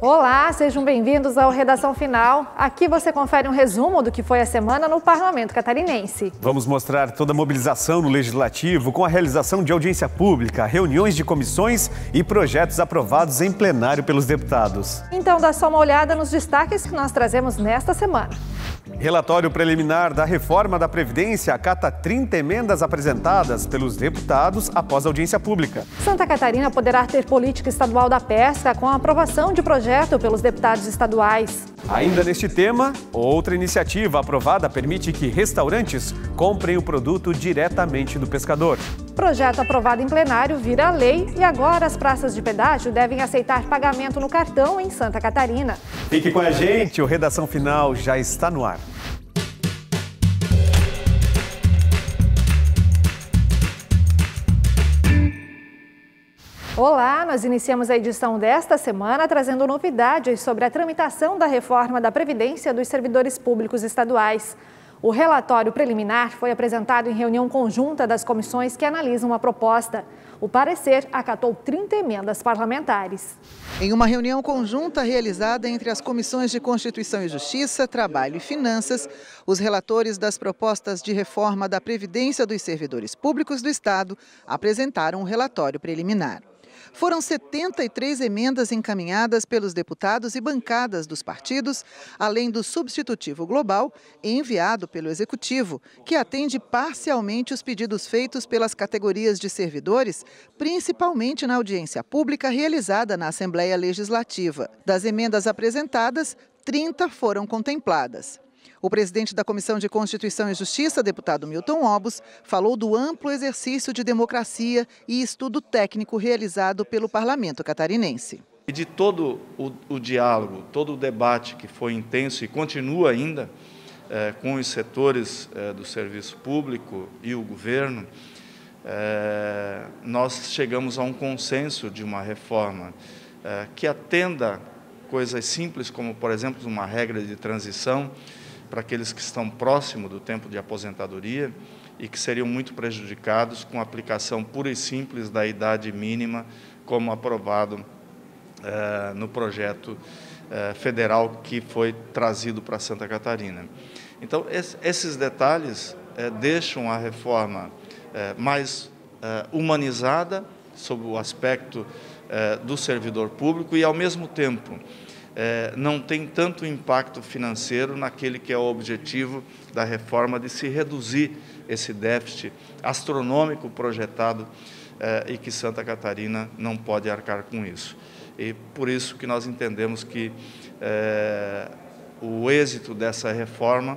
Olá, sejam bem-vindos ao Redação Final. Aqui você confere um resumo do que foi a semana no Parlamento Catarinense. Vamos mostrar toda a mobilização no Legislativo com a realização de audiência pública, reuniões de comissões e projetos aprovados em plenário pelos deputados. Então dá só uma olhada nos destaques que nós trazemos nesta semana. Relatório preliminar da reforma da Previdência acata 30 emendas apresentadas pelos deputados após audiência pública. Santa Catarina poderá ter política estadual da pesca com a aprovação de projeto pelos deputados estaduais. Ainda neste tema, outra iniciativa aprovada permite que restaurantes comprem o produto diretamente do pescador. Projeto aprovado em plenário vira lei e agora as praças de pedágio devem aceitar pagamento no cartão em Santa Catarina. Fique com a gente, o Redação Final já está no ar. Olá, nós iniciamos a edição desta semana trazendo novidades sobre a tramitação da reforma da Previdência dos Servidores Públicos Estaduais. O relatório preliminar foi apresentado em reunião conjunta das comissões que analisam a proposta. O parecer acatou 30 emendas parlamentares. Em uma reunião conjunta realizada entre as comissões de Constituição e Justiça, Trabalho e Finanças, os relatores das propostas de reforma da Previdência dos Servidores Públicos do Estado apresentaram o um relatório preliminar. Foram 73 emendas encaminhadas pelos deputados e bancadas dos partidos, além do substitutivo global enviado pelo Executivo, que atende parcialmente os pedidos feitos pelas categorias de servidores, principalmente na audiência pública realizada na Assembleia Legislativa. Das emendas apresentadas, 30 foram contempladas. O presidente da Comissão de Constituição e Justiça, deputado Milton Obos, falou do amplo exercício de democracia e estudo técnico realizado pelo parlamento catarinense. E de todo o, o diálogo, todo o debate que foi intenso e continua ainda eh, com os setores eh, do serviço público e o governo, eh, nós chegamos a um consenso de uma reforma que atenda coisas simples, como, por exemplo, uma regra de transição para aqueles que estão próximo do tempo de aposentadoria e que seriam muito prejudicados com a aplicação pura e simples da idade mínima, como aprovado eh, no projeto eh, federal que foi trazido para Santa Catarina. Então, esses detalhes eh, deixam a reforma eh, mais eh, humanizada, sob o aspecto eh, do servidor público, e, ao mesmo tempo, é, não tem tanto impacto financeiro naquele que é o objetivo da reforma de se reduzir esse déficit astronômico projetado é, e que Santa Catarina não pode arcar com isso. E por isso que nós entendemos que é, o êxito dessa reforma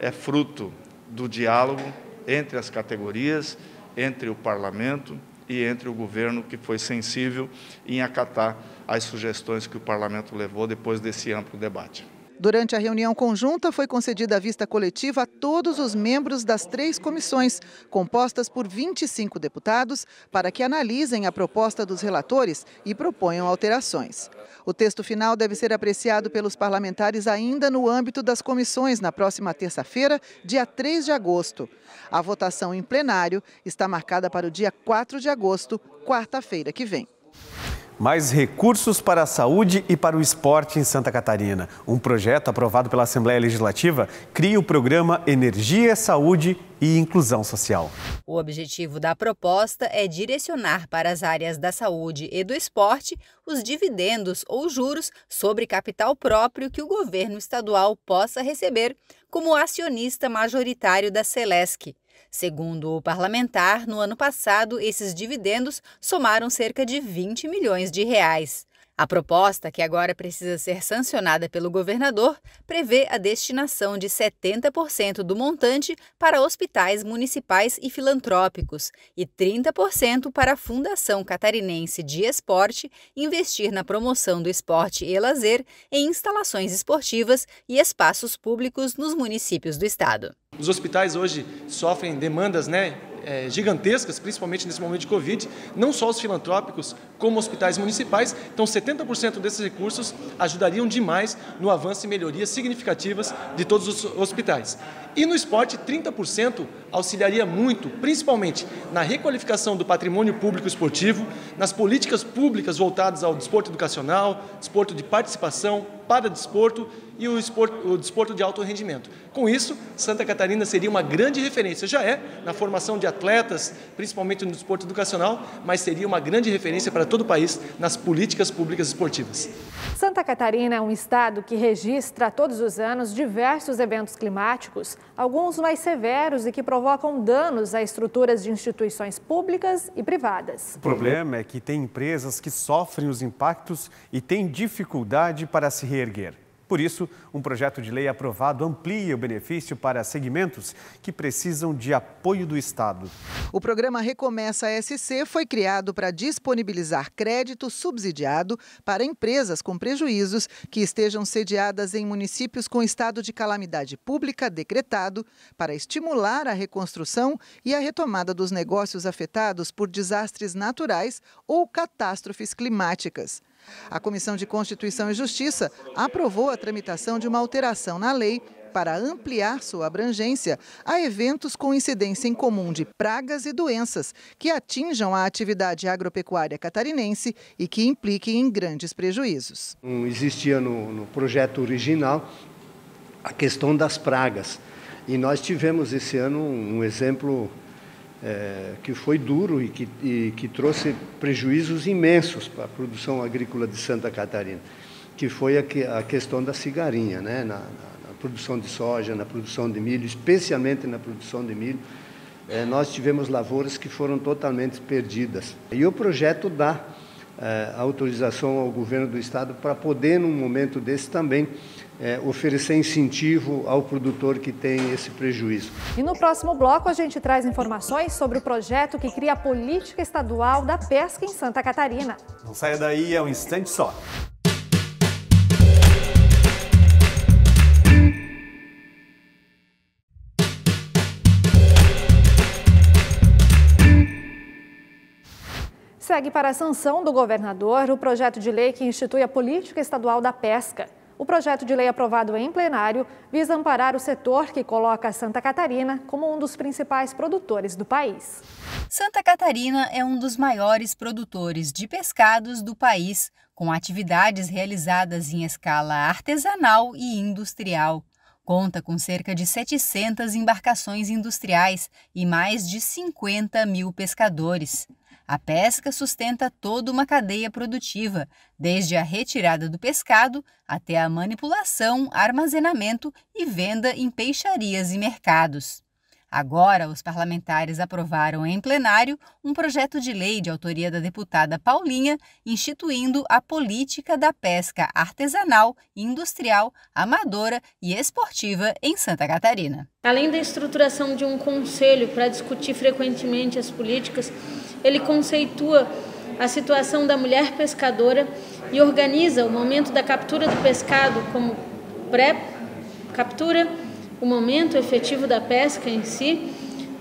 é fruto do diálogo entre as categorias, entre o parlamento, e entre o governo, que foi sensível em acatar as sugestões que o parlamento levou depois desse amplo debate. Durante a reunião conjunta, foi concedida a vista coletiva a todos os membros das três comissões, compostas por 25 deputados, para que analisem a proposta dos relatores e proponham alterações. O texto final deve ser apreciado pelos parlamentares ainda no âmbito das comissões na próxima terça-feira, dia 3 de agosto. A votação em plenário está marcada para o dia 4 de agosto, quarta-feira que vem mais recursos para a saúde e para o esporte em Santa Catarina. Um projeto aprovado pela Assembleia Legislativa cria o programa Energia, Saúde e Inclusão Social. O objetivo da proposta é direcionar para as áreas da saúde e do esporte os dividendos ou juros sobre capital próprio que o governo estadual possa receber como acionista majoritário da Celesc. Segundo o parlamentar, no ano passado, esses dividendos somaram cerca de 20 milhões de reais. A proposta, que agora precisa ser sancionada pelo governador, prevê a destinação de 70% do montante para hospitais municipais e filantrópicos e 30% para a Fundação Catarinense de Esporte investir na promoção do esporte e lazer em instalações esportivas e espaços públicos nos municípios do estado. Os hospitais hoje sofrem demandas né, é, gigantescas, principalmente nesse momento de Covid, não só os filantrópicos, como hospitais municipais. Então, 70% desses recursos ajudariam demais no avanço e melhorias significativas de todos os hospitais. E no esporte, 30% auxiliaria muito, principalmente na requalificação do patrimônio público esportivo, nas políticas públicas voltadas ao desporto educacional, desporto de participação, para desporto e o, esporto, o desporto de alto rendimento. Com isso, Santa Catarina seria uma grande referência, já é na formação de atletas, principalmente no desporto educacional, mas seria uma grande referência para todo o país nas políticas públicas esportivas. Santa Catarina é um estado que registra todos os anos diversos eventos climáticos, alguns mais severos e que provocam danos a estruturas de instituições públicas e privadas. O problema é que tem empresas que sofrem os impactos e têm dificuldade para se realizar erguer. Por isso, um projeto de lei aprovado amplia o benefício para segmentos que precisam de apoio do Estado. O programa Recomeça SC foi criado para disponibilizar crédito subsidiado para empresas com prejuízos que estejam sediadas em municípios com estado de calamidade pública decretado, para estimular a reconstrução e a retomada dos negócios afetados por desastres naturais ou catástrofes climáticas. A Comissão de Constituição e Justiça aprovou a tramitação de uma alteração na lei para ampliar sua abrangência a eventos com incidência em comum de pragas e doenças que atinjam a atividade agropecuária catarinense e que impliquem em grandes prejuízos. Não existia no, no projeto original a questão das pragas. E nós tivemos esse ano um exemplo é, que foi duro e que, e que trouxe prejuízos imensos para a produção agrícola de Santa Catarina, que foi a, a questão da cigarinha, né? Na, na, na, produção de soja, na produção de milho, especialmente na produção de milho. É, nós tivemos lavouras que foram totalmente perdidas. E o projeto dá é, autorização ao governo do estado para poder, num momento desse, também é, oferecer incentivo ao produtor que tem esse prejuízo. E no próximo bloco a gente traz informações sobre o projeto que cria a política estadual da pesca em Santa Catarina. Não saia daí, é um instante só. Segue para a sanção do governador o projeto de lei que institui a política estadual da pesca. O projeto de lei aprovado em plenário visa amparar o setor que coloca Santa Catarina como um dos principais produtores do país. Santa Catarina é um dos maiores produtores de pescados do país, com atividades realizadas em escala artesanal e industrial. Conta com cerca de 700 embarcações industriais e mais de 50 mil pescadores. A pesca sustenta toda uma cadeia produtiva, desde a retirada do pescado até a manipulação, armazenamento e venda em peixarias e mercados. Agora, os parlamentares aprovaram em plenário um projeto de lei de autoria da deputada Paulinha, instituindo a política da pesca artesanal, industrial, amadora e esportiva em Santa Catarina. Além da estruturação de um conselho para discutir frequentemente as políticas, ele conceitua a situação da mulher pescadora e organiza o momento da captura do pescado como pré-captura o momento efetivo da pesca em si,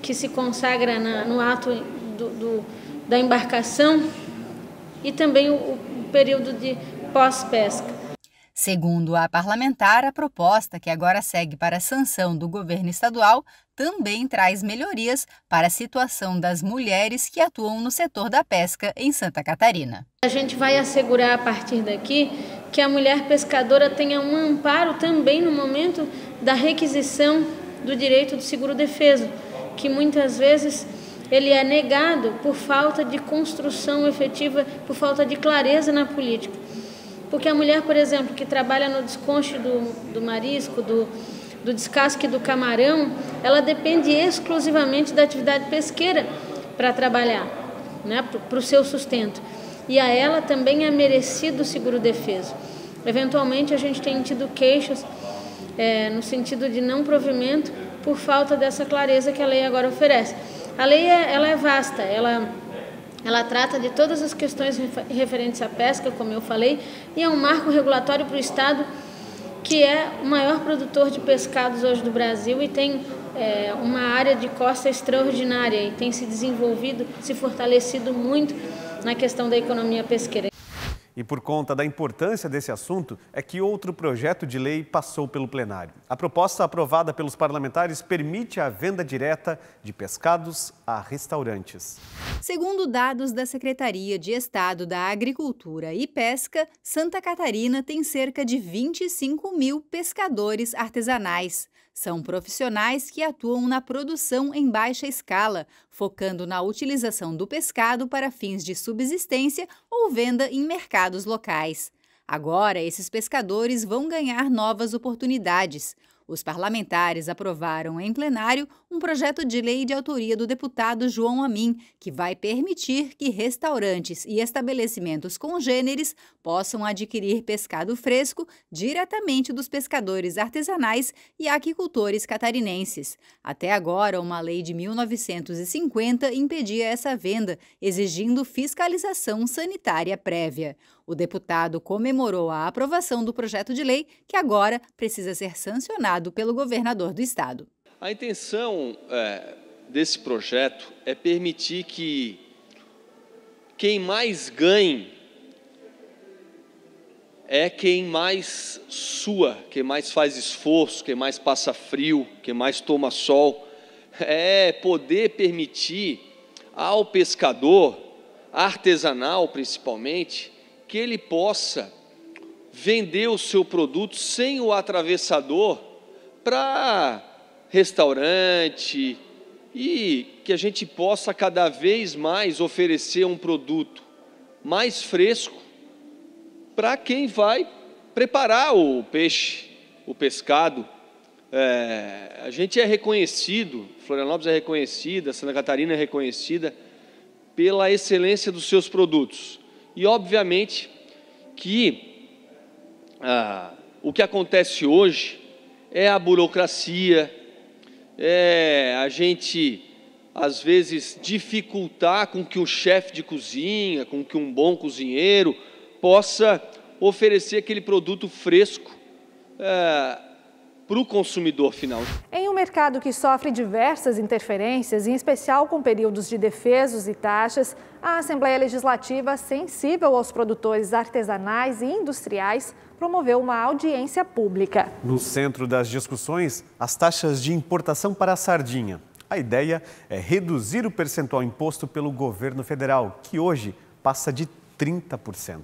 que se consagra na, no ato do, do, da embarcação, e também o, o período de pós-pesca. Segundo a parlamentar, a proposta que agora segue para a sanção do governo estadual também traz melhorias para a situação das mulheres que atuam no setor da pesca em Santa Catarina. A gente vai assegurar a partir daqui que a mulher pescadora tenha um amparo também no momento da requisição do direito do seguro-defeso, que muitas vezes ele é negado por falta de construção efetiva, por falta de clareza na política. Porque a mulher, por exemplo, que trabalha no desconche do, do marisco, do, do descasque do camarão, ela depende exclusivamente da atividade pesqueira para trabalhar, né, para o seu sustento. E a ela também é merecido o seguro-defeso. Eventualmente, a gente tem tido queixas é, no sentido de não provimento por falta dessa clareza que a lei agora oferece. A lei é, ela é vasta, ela ela trata de todas as questões referentes à pesca, como eu falei, e é um marco regulatório para o Estado que é o maior produtor de pescados hoje do Brasil e tem é, uma área de costa extraordinária e tem se desenvolvido, se fortalecido muito na questão da economia pesqueira. E por conta da importância desse assunto, é que outro projeto de lei passou pelo plenário. A proposta aprovada pelos parlamentares permite a venda direta de pescados a restaurantes. Segundo dados da Secretaria de Estado da Agricultura e Pesca, Santa Catarina tem cerca de 25 mil pescadores artesanais. São profissionais que atuam na produção em baixa escala, focando na utilização do pescado para fins de subsistência ou venda em mercados locais. Agora, esses pescadores vão ganhar novas oportunidades. Os parlamentares aprovaram em plenário um projeto de lei de autoria do deputado João Amin, que vai permitir que restaurantes e estabelecimentos congêneres possam adquirir pescado fresco diretamente dos pescadores artesanais e aquicultores catarinenses. Até agora, uma lei de 1950 impedia essa venda, exigindo fiscalização sanitária prévia. O deputado comemorou a aprovação do projeto de lei, que agora precisa ser sancionado pelo governador do estado. A intenção é, desse projeto é permitir que quem mais ganhe é quem mais sua, quem mais faz esforço, quem mais passa frio, quem mais toma sol. É poder permitir ao pescador, artesanal principalmente, que ele possa vender o seu produto sem o atravessador para restaurante e que a gente possa cada vez mais oferecer um produto mais fresco para quem vai preparar o peixe, o pescado. É, a gente é reconhecido, Florianópolis é reconhecida, Santa Catarina é reconhecida pela excelência dos seus produtos. E obviamente que ah, o que acontece hoje é a burocracia, é a gente às vezes dificultar com que o chefe de cozinha, com que um bom cozinheiro possa oferecer aquele produto fresco é, para o consumidor final. Em um mercado que sofre diversas interferências, em especial com períodos de defesos e taxas, a Assembleia Legislativa, é sensível aos produtores artesanais e industriais, promoveu uma audiência pública. No centro das discussões, as taxas de importação para a sardinha. A ideia é reduzir o percentual imposto pelo governo federal, que hoje passa de 30%.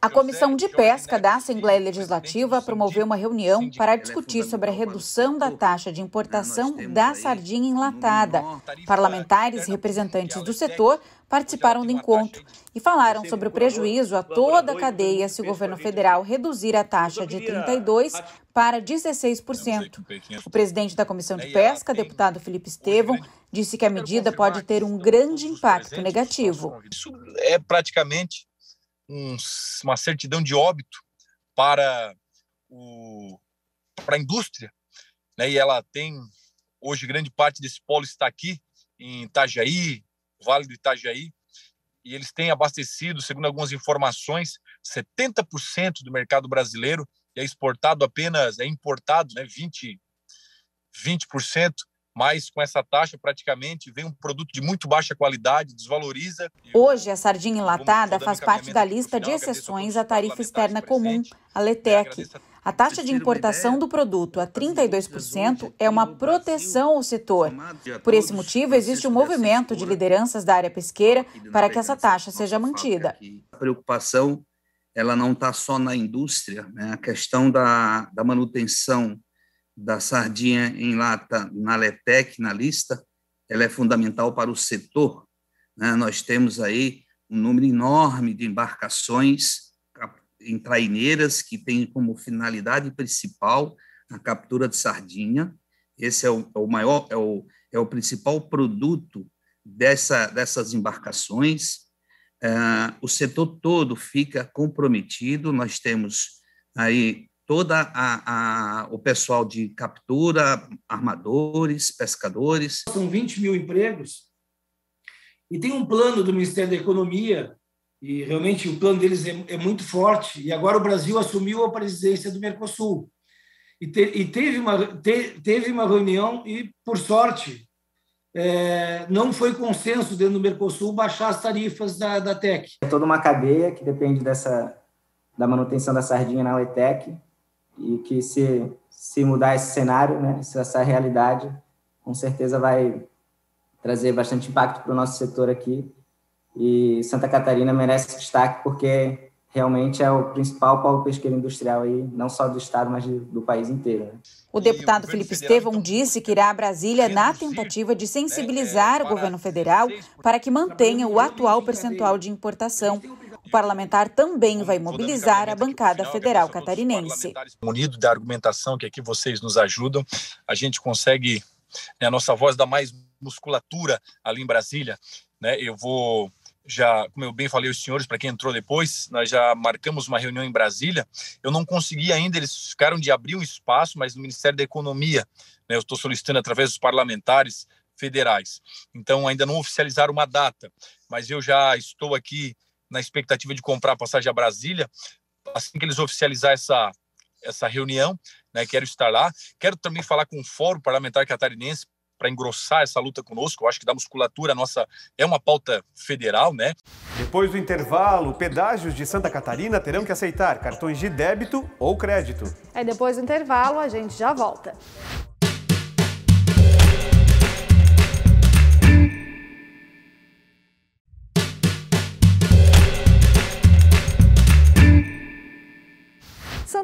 A Comissão de Pesca da Assembleia Legislativa promoveu uma reunião para discutir sobre a redução da taxa de importação da sardinha enlatada. Parlamentares e representantes do setor participaram do encontro e falaram sobre o prejuízo a toda a cadeia se o governo federal reduzir a taxa de 32% para 16%. O presidente da Comissão de Pesca, deputado Felipe Estevão, disse que a medida pode ter um grande impacto negativo. Isso é praticamente um, uma certidão de óbito para o para a indústria, né? E ela tem hoje grande parte desse polo está aqui em Itajaí, Vale do Itajaí, e eles têm abastecido, segundo algumas informações, 70% do mercado brasileiro é exportado apenas, é importado, né, 20 20%, mas com essa taxa praticamente vem um produto de muito baixa qualidade, desvaloriza. Hoje, a sardinha enlatada faz parte da lista de exceções à tarifa externa comum, a né, LETEC. A taxa de importação do produto a 32% é uma proteção ao setor. Por esse motivo, existe um movimento de lideranças da área pesqueira para que essa taxa seja mantida. A preocupação ela não está só na indústria, né? a questão da, da manutenção da sardinha em lata na Letec, na lista, ela é fundamental para o setor. Né? Nós temos aí um número enorme de embarcações em traineiras que têm como finalidade principal a captura de sardinha. Esse é o, é o maior, é o, é o principal produto dessa, dessas embarcações. É, o setor todo fica comprometido. Nós temos aí toda a, a, o pessoal de captura, armadores, pescadores. São 20 mil empregos e tem um plano do Ministério da Economia e realmente o plano deles é, é muito forte. E agora o Brasil assumiu a presidência do Mercosul e, te, e teve, uma, te, teve uma reunião e por sorte é, não foi consenso dentro do Mercosul baixar as tarifas da, da TEC. É toda uma cadeia que depende dessa da manutenção da sardinha na UETEC, e que se, se mudar esse cenário, né, essa realidade, com certeza vai trazer bastante impacto para o nosso setor aqui. E Santa Catarina merece destaque porque realmente é o principal polo pesqueiro industrial aí, não só do estado, mas do país inteiro. Né? O deputado Felipe Estevão então, disse que irá a Brasília na tentativa de né, sensibilizar é, o governo federal para que mantenha o atual percentual de importação o parlamentar também vai mobilizar a bancada federal catarinense. Unido da argumentação que aqui vocês nos ajudam, a gente consegue, né, a nossa voz dá mais musculatura ali em Brasília. Né? Eu vou já, como eu bem falei os senhores, para quem entrou depois, nós já marcamos uma reunião em Brasília. Eu não consegui ainda, eles ficaram de abrir um espaço, mas no Ministério da Economia, né, eu estou solicitando através dos parlamentares federais. Então, ainda não oficializaram uma data, mas eu já estou aqui na expectativa de comprar a passagem a Brasília, assim que eles oficializar essa essa reunião, né, quero estar lá. Quero também falar com o Fórum Parlamentar Catarinense para engrossar essa luta conosco. Eu acho que da musculatura nossa é uma pauta federal, né? Depois do intervalo, pedágios de Santa Catarina terão que aceitar cartões de débito ou crédito. É depois do intervalo, a gente já volta.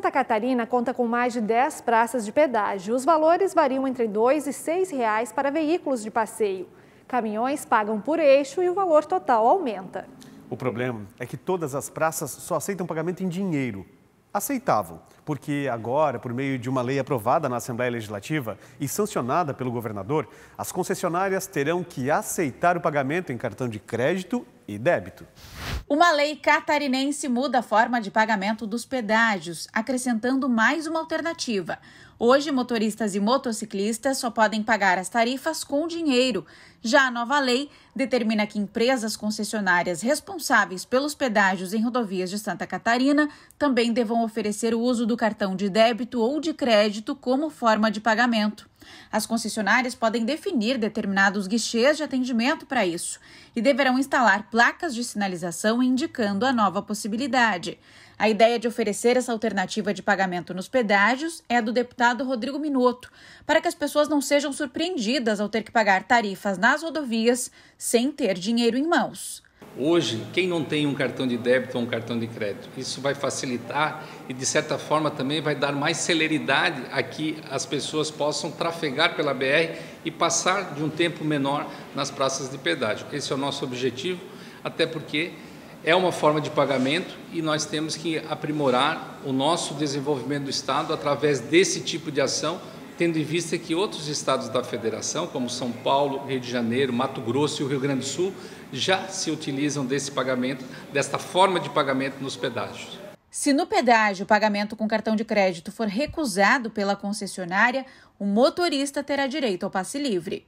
Santa Catarina conta com mais de 10 praças de pedágio. Os valores variam entre R$ 2 e R$ reais para veículos de passeio. Caminhões pagam por eixo e o valor total aumenta. O problema é que todas as praças só aceitam pagamento em dinheiro. Aceitavam, porque agora, por meio de uma lei aprovada na Assembleia Legislativa e sancionada pelo governador, as concessionárias terão que aceitar o pagamento em cartão de crédito e débito. Uma lei catarinense muda a forma de pagamento dos pedágios, acrescentando mais uma alternativa. Hoje, motoristas e motociclistas só podem pagar as tarifas com dinheiro. Já a nova lei determina que empresas concessionárias responsáveis pelos pedágios em rodovias de Santa Catarina também devam oferecer o uso do cartão de débito ou de crédito como forma de pagamento. As concessionárias podem definir determinados guichês de atendimento para isso e deverão instalar placas de sinalização indicando a nova possibilidade. A ideia de oferecer essa alternativa de pagamento nos pedágios é do deputado Rodrigo Minuto, para que as pessoas não sejam surpreendidas ao ter que pagar tarifas nas rodovias sem ter dinheiro em mãos. Hoje, quem não tem um cartão de débito ou um cartão de crédito, isso vai facilitar e, de certa forma, também vai dar mais celeridade a que as pessoas possam trafegar pela BR e passar de um tempo menor nas praças de pedágio. Esse é o nosso objetivo, até porque é uma forma de pagamento e nós temos que aprimorar o nosso desenvolvimento do Estado através desse tipo de ação, tendo em vista que outros estados da federação, como São Paulo, Rio de Janeiro, Mato Grosso e o Rio Grande do Sul, já se utilizam desse pagamento, desta forma de pagamento nos pedágios. Se no pedágio o pagamento com cartão de crédito for recusado pela concessionária, o motorista terá direito ao passe livre.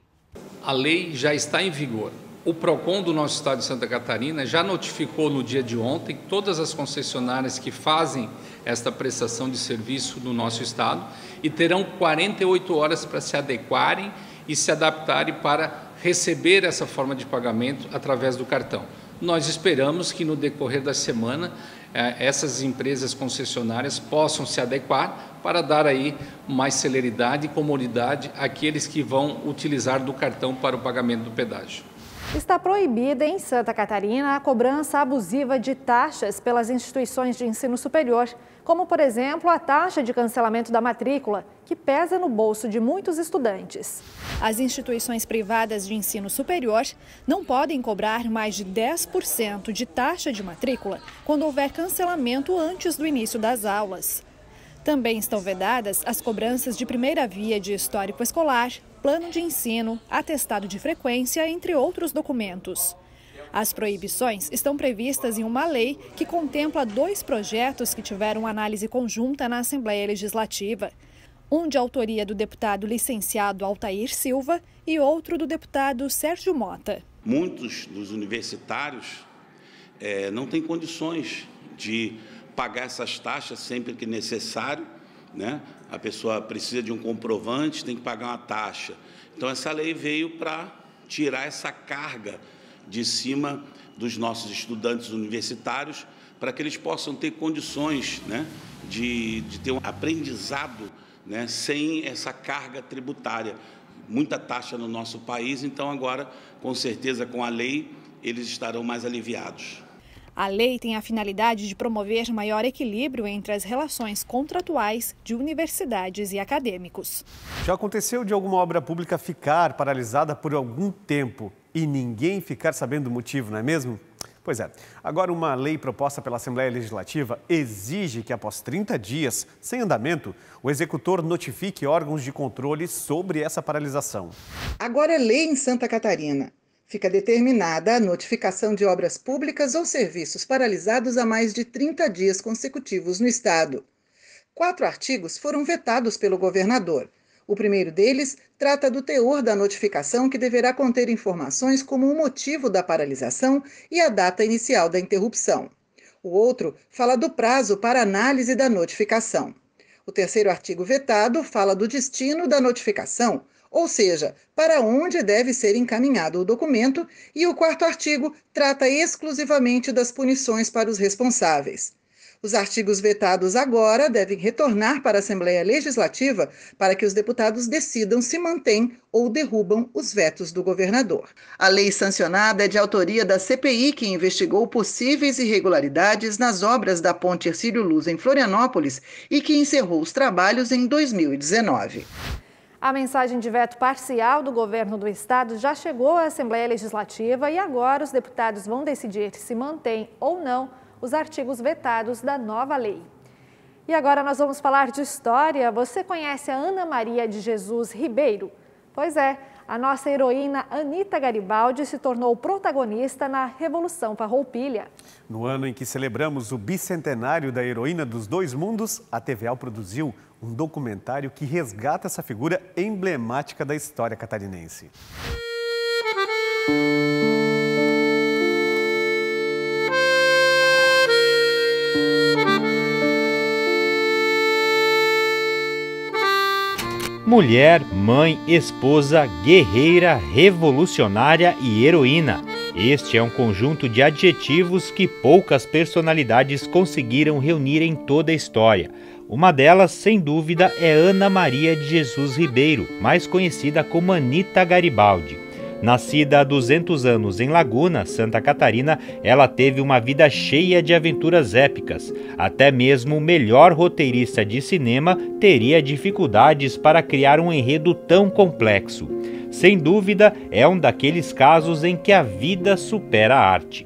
A lei já está em vigor. O PROCON do nosso estado de Santa Catarina já notificou no dia de ontem todas as concessionárias que fazem esta prestação de serviço no nosso estado e terão 48 horas para se adequarem e se adaptarem para receber essa forma de pagamento através do cartão. Nós esperamos que no decorrer da semana eh, essas empresas concessionárias possam se adequar para dar aí mais celeridade e comodidade àqueles que vão utilizar do cartão para o pagamento do pedágio. Está proibida em Santa Catarina a cobrança abusiva de taxas pelas instituições de ensino superior, como, por exemplo, a taxa de cancelamento da matrícula, que pesa no bolso de muitos estudantes. As instituições privadas de ensino superior não podem cobrar mais de 10% de taxa de matrícula quando houver cancelamento antes do início das aulas. Também estão vedadas as cobranças de primeira via de histórico escolar, plano de ensino, atestado de frequência, entre outros documentos. As proibições estão previstas em uma lei que contempla dois projetos que tiveram análise conjunta na Assembleia Legislativa um de autoria do deputado licenciado Altair Silva e outro do deputado Sérgio Mota. Muitos dos universitários é, não têm condições de pagar essas taxas sempre que necessário. Né? A pessoa precisa de um comprovante, tem que pagar uma taxa. Então, essa lei veio para tirar essa carga de cima dos nossos estudantes universitários, para que eles possam ter condições né, de, de ter um aprendizado né, sem essa carga tributária. Muita taxa no nosso país, então agora, com certeza, com a lei, eles estarão mais aliviados. A lei tem a finalidade de promover maior equilíbrio entre as relações contratuais de universidades e acadêmicos. Já aconteceu de alguma obra pública ficar paralisada por algum tempo e ninguém ficar sabendo o motivo, não é mesmo? Pois é. Agora, uma lei proposta pela Assembleia Legislativa exige que, após 30 dias sem andamento, o executor notifique órgãos de controle sobre essa paralisação. Agora é lei em Santa Catarina. Fica determinada a notificação de obras públicas ou serviços paralisados há mais de 30 dias consecutivos no Estado. Quatro artigos foram vetados pelo governador. O primeiro deles trata do teor da notificação, que deverá conter informações como o motivo da paralisação e a data inicial da interrupção. O outro fala do prazo para análise da notificação. O terceiro artigo vetado fala do destino da notificação, ou seja, para onde deve ser encaminhado o documento, e o quarto artigo trata exclusivamente das punições para os responsáveis. Os artigos vetados agora devem retornar para a Assembleia Legislativa para que os deputados decidam se mantêm ou derrubam os vetos do governador. A lei sancionada é de autoria da CPI, que investigou possíveis irregularidades nas obras da Ponte Ercílio Luz em Florianópolis e que encerrou os trabalhos em 2019. A mensagem de veto parcial do governo do estado já chegou à Assembleia Legislativa e agora os deputados vão decidir se mantém ou não os artigos vetados da nova lei. E agora nós vamos falar de história. Você conhece a Ana Maria de Jesus Ribeiro? Pois é, a nossa heroína Anita Garibaldi se tornou protagonista na Revolução Farroupilha. No ano em que celebramos o bicentenário da heroína dos dois mundos, a TVA produziu um documentário que resgata essa figura emblemática da história catarinense. mulher, mãe, esposa, guerreira, revolucionária e heroína. Este é um conjunto de adjetivos que poucas personalidades conseguiram reunir em toda a história. Uma delas, sem dúvida, é Ana Maria de Jesus Ribeiro, mais conhecida como Anita Garibaldi. Nascida há 200 anos em Laguna, Santa Catarina, ela teve uma vida cheia de aventuras épicas. Até mesmo o melhor roteirista de cinema teria dificuldades para criar um enredo tão complexo. Sem dúvida, é um daqueles casos em que a vida supera a arte.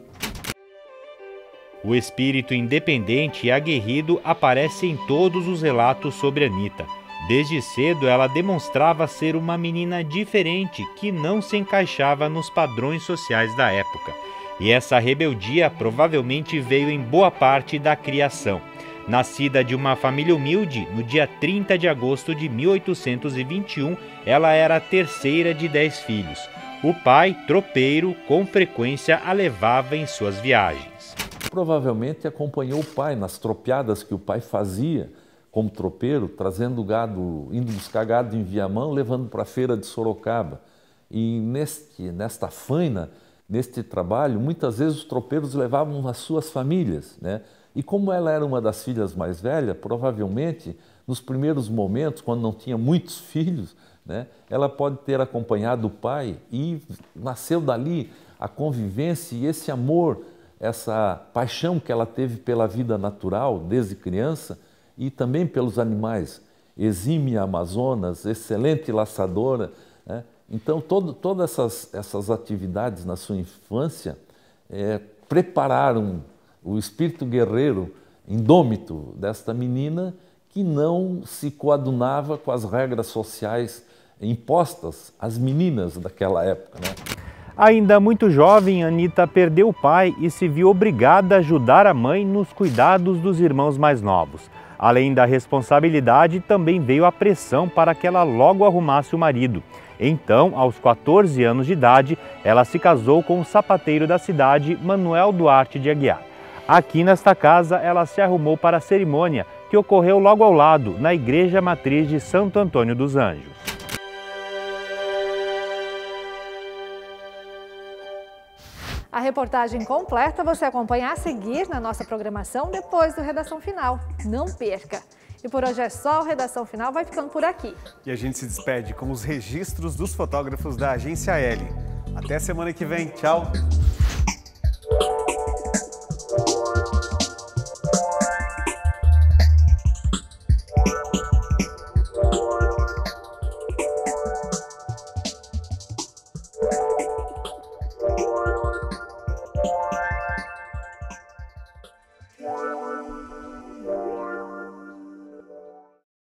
O espírito independente e aguerrido aparece em todos os relatos sobre Anitta. Desde cedo ela demonstrava ser uma menina diferente que não se encaixava nos padrões sociais da época. E essa rebeldia provavelmente veio em boa parte da criação. Nascida de uma família humilde, no dia 30 de agosto de 1821, ela era a terceira de dez filhos. O pai, tropeiro, com frequência a levava em suas viagens. Provavelmente acompanhou o pai nas tropeadas que o pai fazia como tropeiro, trazendo gado, indo buscar gado em Viamão, levando para a feira de Sorocaba. E neste, nesta faina, neste trabalho, muitas vezes os tropeiros levavam as suas famílias. Né? E como ela era uma das filhas mais velhas, provavelmente, nos primeiros momentos, quando não tinha muitos filhos, né, ela pode ter acompanhado o pai e nasceu dali a convivência e esse amor, essa paixão que ela teve pela vida natural desde criança, e também pelos animais. exime Amazonas, excelente laçadora. Né? Então, todo, todas essas, essas atividades na sua infância é, prepararam o espírito guerreiro indômito desta menina que não se coadunava com as regras sociais impostas às meninas daquela época. Né? Ainda muito jovem, Anita perdeu o pai e se viu obrigada a ajudar a mãe nos cuidados dos irmãos mais novos. Além da responsabilidade, também veio a pressão para que ela logo arrumasse o marido. Então, aos 14 anos de idade, ela se casou com o sapateiro da cidade, Manuel Duarte de Aguiar. Aqui nesta casa, ela se arrumou para a cerimônia, que ocorreu logo ao lado, na Igreja Matriz de Santo Antônio dos Anjos. A reportagem completa você acompanha a seguir na nossa programação depois do Redação Final. Não perca! E por hoje é só, o Redação Final vai ficando por aqui. E a gente se despede com os registros dos fotógrafos da Agência L. Até semana que vem. Tchau!